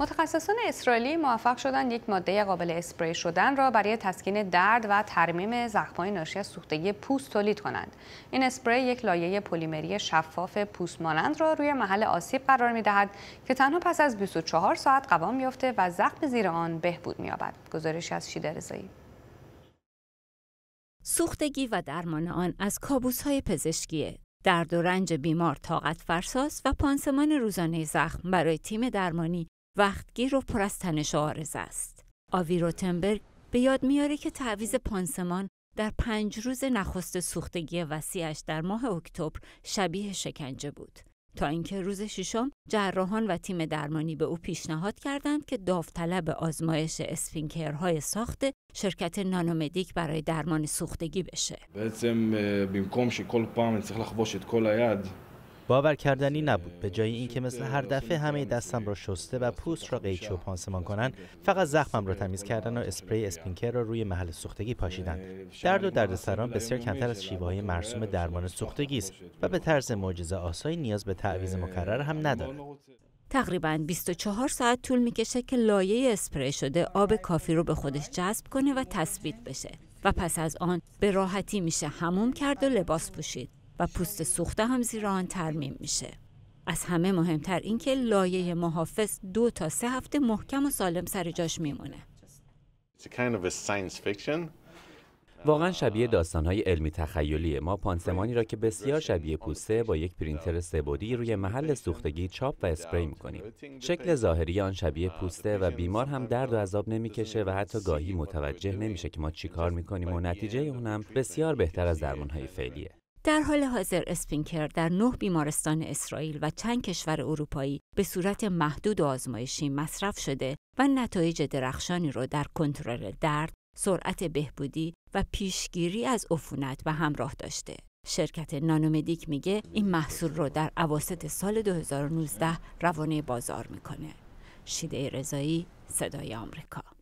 متخصصان اسرائیلی موفق شدند یک ماده قابل اسپری شدن را برای تسکین درد و ترمیم زخم‌های ناشی از سوختگی پوست تولید کنند. این اسپری یک لایه پلیمری شفاف پوست مانند را روی محل آسیب قرار می که تنها پس از 24 ساعت قوام یافته و زخم زیر آن بهبود می‌یابد. گزارش از شیده رضایی سوختگی و درمان آن از کابوس‌های پزشکی پزشکیه. درد و رنج بیمار طاقت فرساس و پانسمان روزانه زخم برای تیم درمانی وقتگیر و پر از تنش آرز است. آوی روتنبرگ به یاد میاره که تعویز پانسمان در پنج روز نخست سوختگی وسیعش در ماه اکتبر شبیه شکنجه بود. تا اینکه روز ششم جراحان و تیم درمانی به او پیشنهاد کردند که داوطلب آزمایش اسفینکرهای ساخت شرکت نانومدیک برای درمان سوختگی بشه. باور کردنی نبود به جای اینکه مثل هر دفعه همه دستم را شسته و پوست را قیچی و پانسمان کنند فقط زخمم را تمیز کردن و اسپری اسپینکر را روی محل سوختگی پاشیدند درد و دردسران بسیار کمتر از شیوه های مرسوم درمان سوختگی است و به طرز معجزه آسایی نیاز به تعویض مکرر هم ندارد تقریبا 24 ساعت طول میکشه که لایه اسپری شده آب کافی رو به خودش جذب کنه و تثبیت بشه و پس از آن به راحتی میشه هموم کرد و لباس پوشید و پوست سوخته هم زیر آن ترمیم میشه. از همه مهمتر اینکه لایه محافظ دو تا سه هفته محکم و سالم سر جاش میمونه. واقعا شبیه داستانهای علمی تخیلی ما پانسمانی را که بسیار شبیه پوسته با یک پرینتر سبودی روی محل سوختگی چاپ و اسپری میکنیم شکل ظاهری آن شبیه پوسته و بیمار هم درد و عذاب نمیکشه و حتی گاهی متوجه نمیشه که ما چیکار میکنیم و نتیجه اونم بسیار بهتر از درمانهای فعلیه در حال حاضر اسپینکر در نه بیمارستان اسرائیل و چند کشور اروپایی به صورت محدود و آزمایشی مصرف شده و نتایج درخشانی را در کنترل درد، سرعت بهبودی و پیشگیری از عفونت و همراه داشته. شرکت نانومدیک میگه این محصول رو در عواسط سال 2019 روانه بازار میکنه. شیده رضایی صدای آمریکا